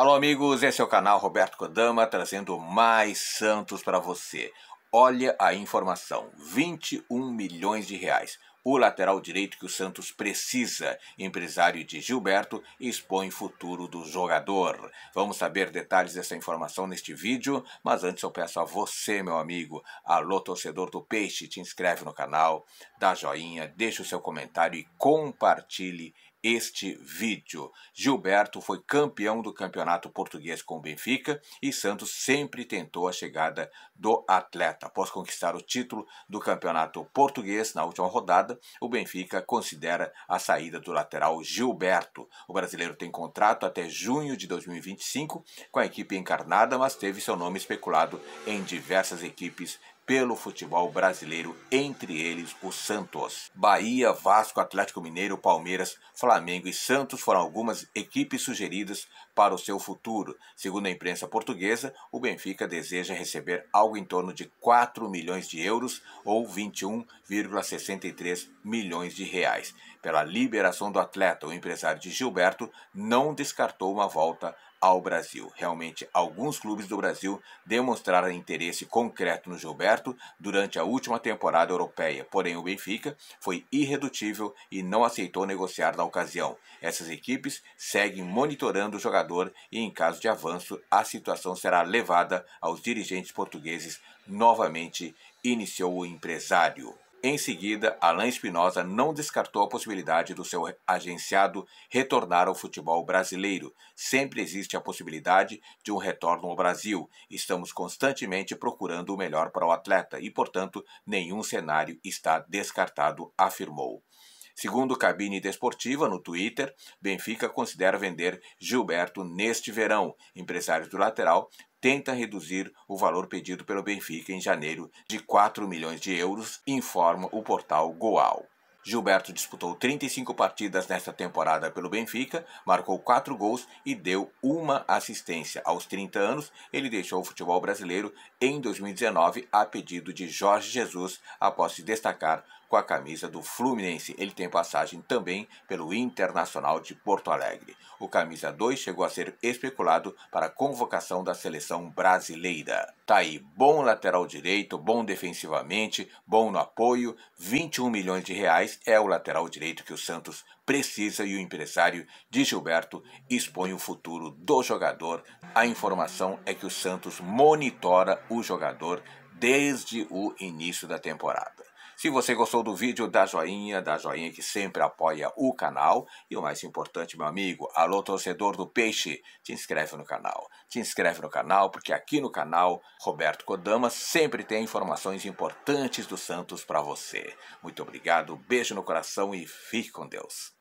Alô, amigos, esse é o canal Roberto Kodama trazendo mais Santos para você. Olha a informação: 21 milhões de reais. O lateral direito que o Santos precisa. Empresário de Gilberto expõe futuro do jogador. Vamos saber detalhes dessa informação neste vídeo, mas antes eu peço a você, meu amigo, alô torcedor do Peixe, te inscreve no canal, dá joinha, deixa o seu comentário e compartilhe este vídeo. Gilberto foi campeão do campeonato português com o Benfica e Santos sempre tentou a chegada do atleta. Após conquistar o título do campeonato português na última rodada, o Benfica considera a saída do lateral Gilberto. O brasileiro tem contrato até junho de 2025 com a equipe encarnada, mas teve seu nome especulado em diversas equipes pelo futebol brasileiro, entre eles o Santos. Bahia, Vasco, Atlético Mineiro, Palmeiras, Flamengo e Santos foram algumas equipes sugeridas para o seu futuro. Segundo a imprensa portuguesa, o Benfica deseja receber algo em torno de 4 milhões de euros ou 21,63 milhões de reais. Pela liberação do atleta, o empresário de Gilberto não descartou uma volta ao Brasil. Realmente, alguns clubes do Brasil demonstraram interesse concreto no Gilberto durante a última temporada europeia, porém o Benfica foi irredutível e não aceitou negociar na ocasião. Essas equipes seguem monitorando o jogador e, em caso de avanço, a situação será levada aos dirigentes portugueses novamente, iniciou o empresário. Em seguida, Alain Espinosa não descartou a possibilidade do seu agenciado retornar ao futebol brasileiro. Sempre existe a possibilidade de um retorno ao Brasil. Estamos constantemente procurando o melhor para o atleta e, portanto, nenhum cenário está descartado, afirmou. Segundo Cabine Desportiva, no Twitter, Benfica considera vender Gilberto neste verão. Empresários do lateral tenta reduzir o valor pedido pelo Benfica em janeiro de 4 milhões de euros, informa o portal Goal. Gilberto disputou 35 partidas nesta temporada pelo Benfica, marcou 4 gols e deu uma assistência. Aos 30 anos, ele deixou o futebol brasileiro em 2019 a pedido de Jorge Jesus após se destacar com a camisa do Fluminense. Ele tem passagem também pelo Internacional de Porto Alegre. O camisa 2 chegou a ser especulado para a convocação da seleção brasileira. Tá aí, bom lateral direito, bom defensivamente, bom no apoio. 21 milhões de reais é o lateral direito que o Santos precisa e o empresário de Gilberto expõe o futuro do jogador. A informação é que o Santos monitora o jogador desde o início da temporada. Se você gostou do vídeo, dá joinha, dá joinha que sempre apoia o canal. E o mais importante, meu amigo, alô torcedor do Peixe, te inscreve no canal. Te inscreve no canal, porque aqui no canal Roberto Kodama sempre tem informações importantes do Santos para você. Muito obrigado, beijo no coração e fique com Deus.